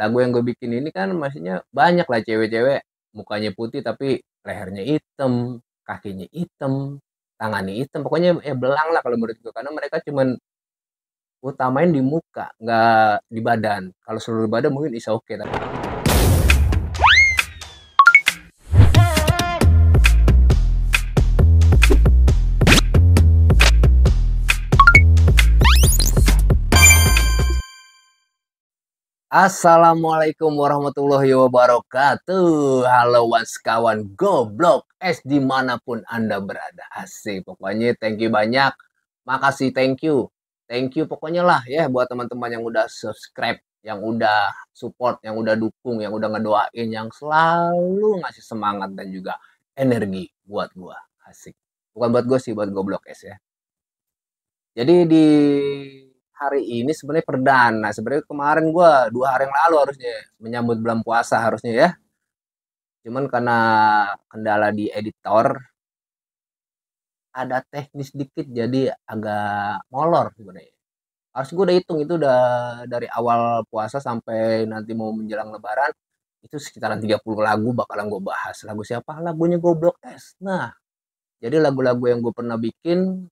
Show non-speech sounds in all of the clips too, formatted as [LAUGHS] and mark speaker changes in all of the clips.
Speaker 1: lagu yang gue bikin ini kan maksudnya banyak lah cewek-cewek mukanya putih tapi lehernya hitam, kakinya hitam, tangannya hitam, pokoknya ya belang lah kalau menurut gue karena mereka cuman utamain di muka, nggak di badan. Kalau seluruh badan mungkin is okay tapi Assalamualaikum warahmatullahi wabarakatuh. Halo waskawan goblok es dimanapun Anda berada. Asik, pokoknya thank you banyak. Makasih, thank you. Thank you pokoknya lah ya buat teman-teman yang udah subscribe, yang udah support, yang udah dukung, yang udah ngedoain, yang selalu ngasih semangat dan juga energi buat gua. Asik. Bukan buat gue sih, buat goblok es ya. Jadi di hari ini sebenarnya perdana. Sebenarnya kemarin gue dua hari yang lalu harusnya menyambut bulan puasa harusnya ya. Cuman karena kendala di editor ada teknis dikit jadi agak molor sebenarnya. Harus gue udah hitung itu udah dari awal puasa sampai nanti mau menjelang lebaran itu sekitaran 30 lagu bakalan gue bahas. Lagu siapa? Lagunya Goblok es. Nah, jadi lagu-lagu yang gue pernah bikin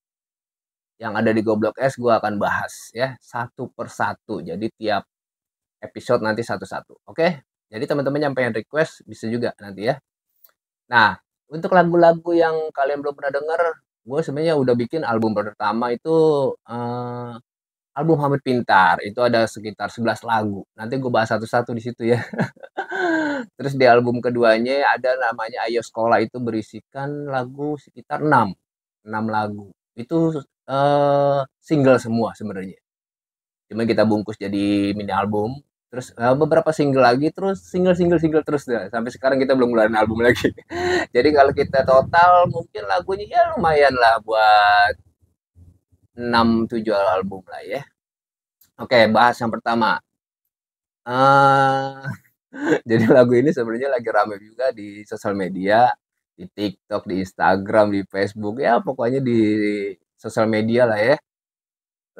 Speaker 1: yang ada di Goblok S gue akan bahas ya satu per satu. Jadi tiap episode nanti satu-satu. Oke? Jadi teman-teman yang pengen request bisa juga nanti ya. Nah, untuk lagu-lagu yang kalian belum pernah dengar, gue sebenarnya udah bikin album pertama itu uh, album Hamid Pintar. Itu ada sekitar 11 lagu. Nanti gue bahas satu-satu di situ ya. [LAUGHS] Terus di album keduanya ada namanya Ayo Sekolah itu berisikan lagu sekitar 6. enam lagu. Itu uh, single semua sebenarnya. Cuma kita bungkus jadi mini album, terus uh, beberapa single lagi, terus single single single terus ya. sampai sekarang kita belum ngeluarin album [LAUGHS] lagi. jadi kalau kita total mungkin lagunya ya lumayan lah buat 6 7 album lah ya. Oke, bahas yang pertama. Uh, [LAUGHS] jadi lagu ini sebenarnya lagi rame juga di sosial media, di TikTok, di Instagram, di Facebook, ya pokoknya di sosial media lah ya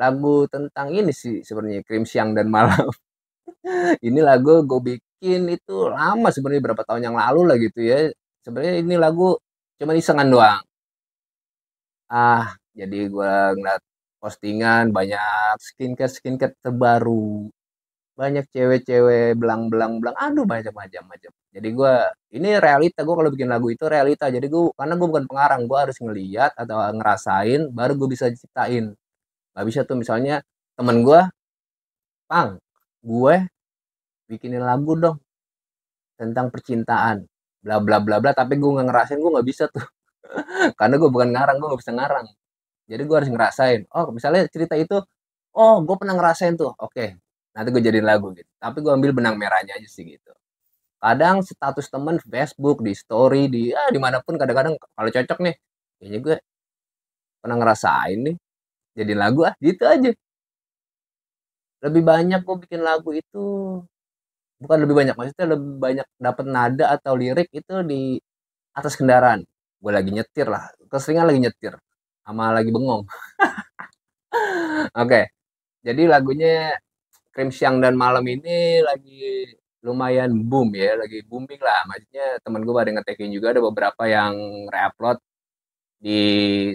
Speaker 1: lagu tentang ini sih sebenarnya krim siang dan malam [LAUGHS] ini lagu gue bikin itu lama sebenarnya berapa tahun yang lalu lah gitu ya sebenarnya ini lagu cuma isengan doang ah jadi gue ngeliat postingan banyak skincare skincare terbaru banyak cewek-cewek belang-belang belang aduh banyak macam macam jadi gue ini realita gue kalau bikin lagu itu realita jadi gue karena gue bukan pengarang gue harus ngeliat atau ngerasain baru gue bisa ciptain nggak bisa tuh misalnya temen gue pang gue bikinin lagu dong tentang percintaan bla bla bla bla tapi gue nggak ngerasain gue nggak bisa tuh [LAUGHS] karena gue bukan ngarang gue nggak bisa ngarang jadi gue harus ngerasain oh misalnya cerita itu oh gue pernah ngerasain tuh oke nanti gue jadiin lagu gitu tapi gue ambil benang merahnya aja sih gitu kadang status temen Facebook di story di ya dimanapun kadang-kadang kalau cocok nih kayaknya gue pernah ngerasain nih jadi lagu ah gitu aja lebih banyak gue bikin lagu itu bukan lebih banyak maksudnya lebih banyak dapat nada atau lirik itu di atas kendaraan gue lagi nyetir lah keseringan lagi nyetir sama lagi bengong [LAUGHS] oke okay. jadi lagunya krim siang dan malam ini lagi lumayan boom ya, lagi booming lah. Maksudnya temen gue pada ngetekin juga ada beberapa yang reupload di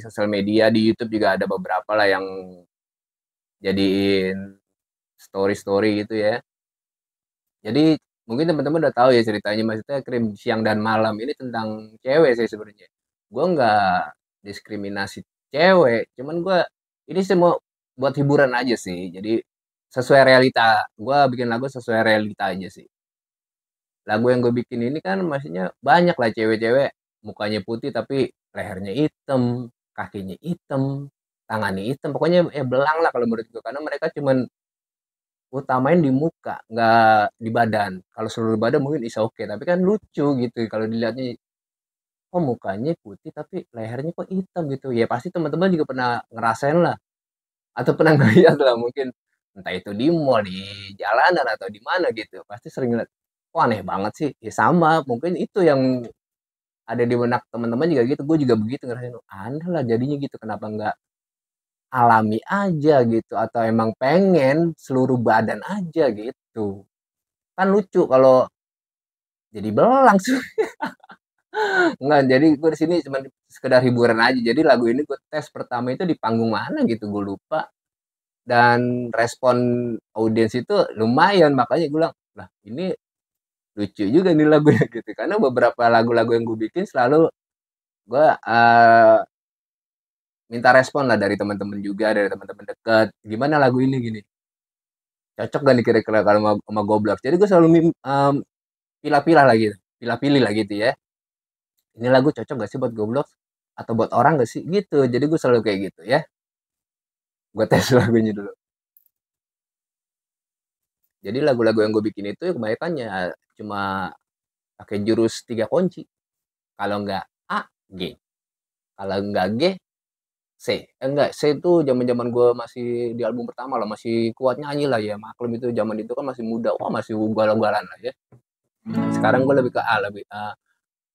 Speaker 1: sosial media, di YouTube juga ada beberapa lah yang jadiin story-story gitu ya. Jadi mungkin teman-teman udah tahu ya ceritanya maksudnya krim siang dan malam ini tentang cewek sih sebenarnya. Gue nggak diskriminasi cewek, cuman gue ini semua buat hiburan aja sih. Jadi sesuai realita gue bikin lagu sesuai realita aja sih lagu yang gue bikin ini kan maksudnya banyak lah cewek-cewek mukanya putih tapi lehernya hitam kakinya hitam tangannya hitam pokoknya ya belang lah kalau menurut gue karena mereka cuman utamain di muka nggak di badan kalau seluruh badan mungkin bisa oke okay. tapi kan lucu gitu kalau dilihatnya kok oh, mukanya putih tapi lehernya kok hitam gitu ya pasti teman-teman juga pernah ngerasain lah atau pernah [LAUGHS] ngeliat lah mungkin entah itu di mall di jalanan atau di mana gitu pasti sering lihat wah aneh banget sih ya sama mungkin itu yang ada di benak teman-teman juga gitu gue juga begitu ngerasain aneh lah jadinya gitu kenapa nggak alami aja gitu atau emang pengen seluruh badan aja gitu kan lucu kalau jadi belang sih [LAUGHS] nggak jadi gue di sini cuma sekedar hiburan aja jadi lagu ini gue tes pertama itu di panggung mana gitu gue lupa dan respon audiens itu lumayan makanya gue bilang lah ini lucu juga nih lagunya [LAUGHS] gitu karena beberapa lagu-lagu yang gue bikin selalu gue uh, minta respon lah dari teman-teman juga dari teman-teman dekat gimana lagu ini gini cocok gak nih kira-kira kalau sama, sama goblok jadi gue selalu um, pilih-pilih lagi gitu pilih-pilih lah gitu ya ini lagu cocok gak sih buat goblok atau buat orang gak sih gitu jadi gue selalu kayak gitu ya gue tes [LAUGHS] lagunya dulu jadi lagu-lagu yang gue bikin itu kebanyakan ya cuma pakai jurus tiga kunci kalau nggak A G kalau nggak G C eh, enggak C itu zaman zaman gue masih di album pertama lah masih kuat nyanyi lah ya maklum itu zaman itu kan masih muda wah masih ugal-ugalan lah ya sekarang gue lebih ke A lebih uh,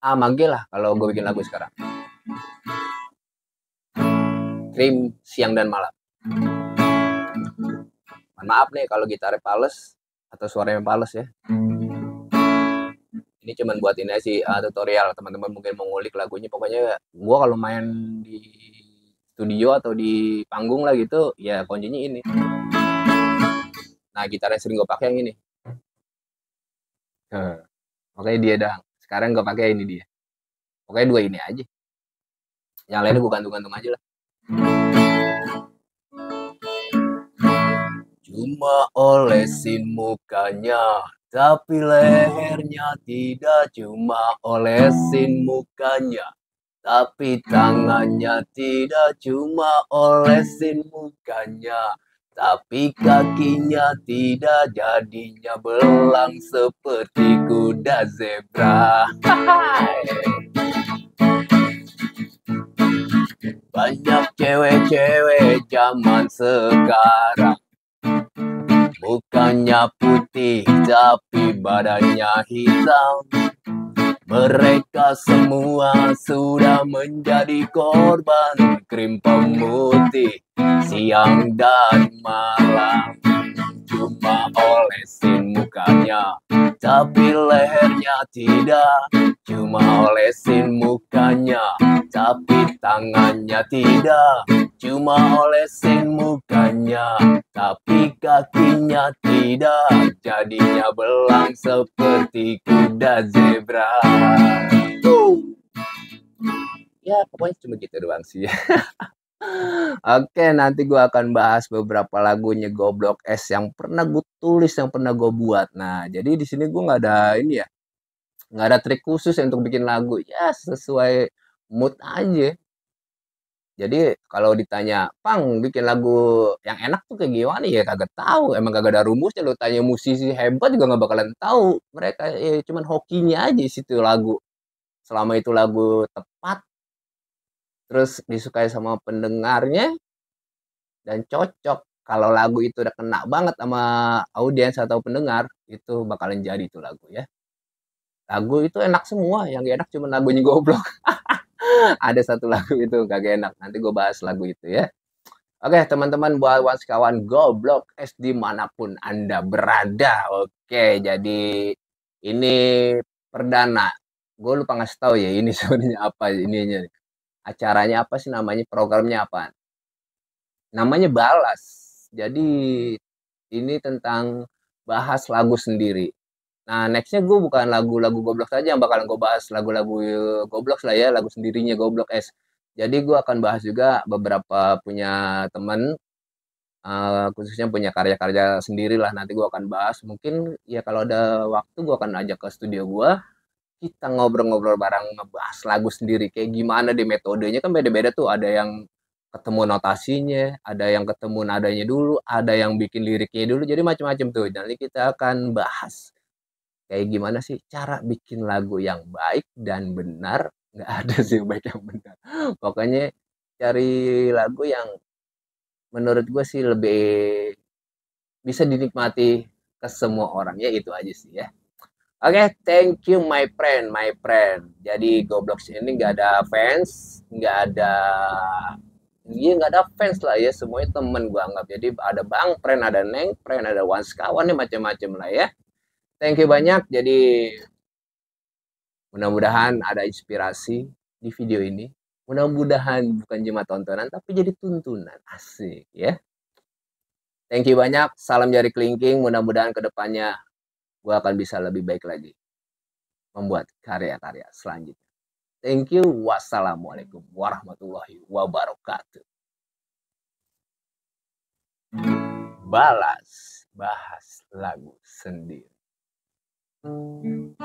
Speaker 1: A sama lah kalau gue bikin lagu sekarang Krim siang dan malam maaf nih kalau gitar pales atau suaranya pales ya. Ini cuman buat ini sih uh, tutorial teman-teman mungkin mengulik lagunya pokoknya gua kalau main di studio atau di panggung lah gitu ya kuncinya ini. Nah, gitar yang sering gue pakai yang ini. Hmm. Oke, dia dang. Sekarang gue pakai ini dia. Oke, dua ini aja. Yang lain gue gantung-gantung aja lah. cuma olesin mukanya
Speaker 2: tapi lehernya tidak cuma olesin mukanya tapi tangannya tidak cuma olesin mukanya tapi kakinya tidak jadinya belang seperti kuda zebra. Banyak cewek-cewek zaman sekarang Bukannya putih tapi badannya hitam Mereka semua sudah menjadi korban Krim pemutih siang dan malam Cuma olesin mukanya tapi lehernya tidak Cuma olesin mukanya tapi tangannya tidak Cuma olesin mukanya kakinya Tapi kakinya tidak Jadinya belang seperti kuda zebra
Speaker 1: Ya pokoknya cuma gitu doang sih [LAUGHS] Oke, nanti gue akan bahas beberapa lagunya Goblok S yang pernah gue tulis, yang pernah gue buat. Nah, jadi di sini gue nggak ada ini ya, nggak ada trik khusus ya untuk bikin lagu. Ya sesuai mood aja. Jadi kalau ditanya, Pang bikin lagu yang enak tuh kayak gimana ya kagak tahu. Emang kagak ada rumusnya lo tanya musisi hebat juga nggak bakalan tahu. Mereka ya, cuman hokinya aja situ lagu. Selama itu lagu tepat, terus disukai sama pendengarnya dan cocok. Kalau lagu itu udah kena banget sama audiens atau pendengar, itu bakalan jadi itu lagu ya. Lagu itu enak semua, yang enak cuma lagunya goblok. [LAUGHS] [LAUGHS] ada satu lagu itu kagak enak. Nanti gue bahas lagu itu ya. Oke teman-teman buat kawan goblok SD manapun anda berada. Oke jadi ini perdana. Gue lupa ngasih tahu ya ini [LAUGHS] sebenarnya apa ini Acaranya apa sih namanya programnya apa? Namanya balas. Jadi ini tentang bahas lagu sendiri. Nah, nextnya gue bukan lagu-lagu goblok saja yang bakalan gue bahas lagu-lagu eh, goblok lah ya, lagu sendirinya goblok es. Jadi gue akan bahas juga beberapa punya temen, uh, khususnya punya karya-karya sendiri lah. Nanti gue akan bahas. Mungkin ya kalau ada waktu gue akan ajak ke studio gue, kita ngobrol-ngobrol bareng ngebahas lagu sendiri. Kayak gimana deh metodenya kan beda-beda tuh. Ada yang ketemu notasinya, ada yang ketemu nadanya dulu, ada yang bikin liriknya dulu. Jadi macam-macam tuh. Nanti kita akan bahas kayak gimana sih cara bikin lagu yang baik dan benar nggak [LAUGHS] ada sih baik yang benar pokoknya cari lagu yang menurut gue sih lebih bisa dinikmati ke semua orang ya itu aja sih ya Oke, okay, thank you my friend, my friend. Jadi goblok ini nggak ada fans, nggak ada, iya nggak ada fans lah ya. Semuanya temen gue anggap. Jadi ada bang friend, ada neng friend, ada wans kawan nih macam-macam lah ya. Thank you banyak. Jadi mudah-mudahan ada inspirasi di video ini. Mudah-mudahan bukan cuma tontonan tapi jadi tuntunan. Asik ya. Thank you banyak. Salam jari kelingking. Mudah-mudahan kedepannya gue akan bisa lebih baik lagi. Membuat karya-karya selanjutnya. Thank you. Wassalamualaikum warahmatullahi wabarakatuh. Balas, bahas lagu sendiri. うん。